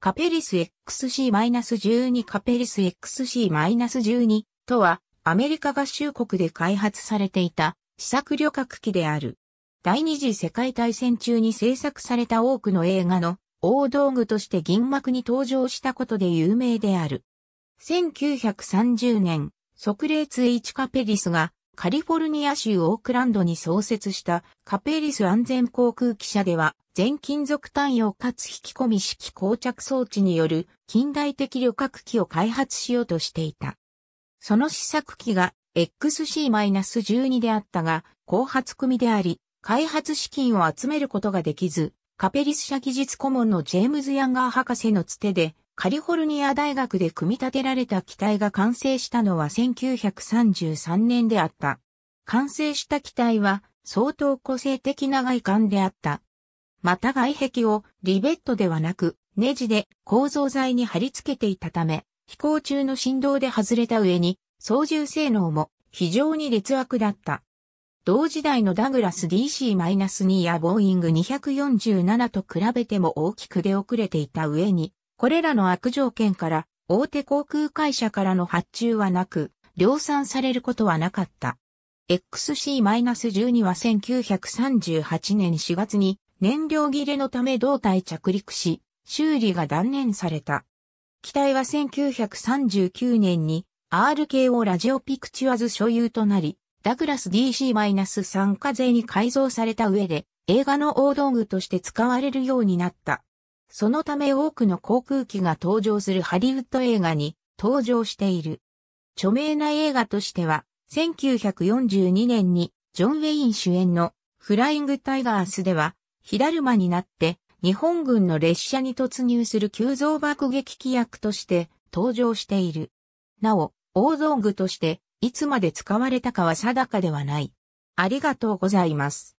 カペリス XC-12 カペリス XC-12 とはアメリカ合衆国で開発されていた試作旅客機である。第二次世界大戦中に制作された多くの映画の大道具として銀幕に登場したことで有名である。1930年、即例ツイチカペリスがカリフォルニア州オークランドに創設したカペリス安全航空機社では全金属単葉かつ引き込み式膠着装置による近代的旅客機を開発しようとしていた。その試作機が XC-12 であったが、後発組であり、開発資金を集めることができず、カペリス社技術顧問のジェームズ・ヤンガー博士のつてでカリフォルニア大学で組み立てられた機体が完成したのは1933年であった。完成した機体は相当個性的な外観であった。また外壁をリベットではなくネジで構造材に貼り付けていたため、飛行中の振動で外れた上に操縦性能も非常に劣悪だった。同時代のダグラス DC-2 やボーイング247と比べても大きく出遅れていた上に、これらの悪条件から大手航空会社からの発注はなく、量産されることはなかった。XC-12 は1938年4月に燃料切れのため胴体着陸し、修理が断念された。機体は1939年に RKO ラジオピクチュアズ所有となり、ダグラス DC-3 課税に改造された上で映画の大道具として使われるようになった。そのため多くの航空機が登場するハリウッド映画に登場している。著名な映画としては、1942年にジョン・ウェイン主演のフライング・タイガースでは、火だるまになって日本軍の列車に突入する急増爆撃機役として登場している。なお、大道具としていつまで使われたかは定かではない。ありがとうございます。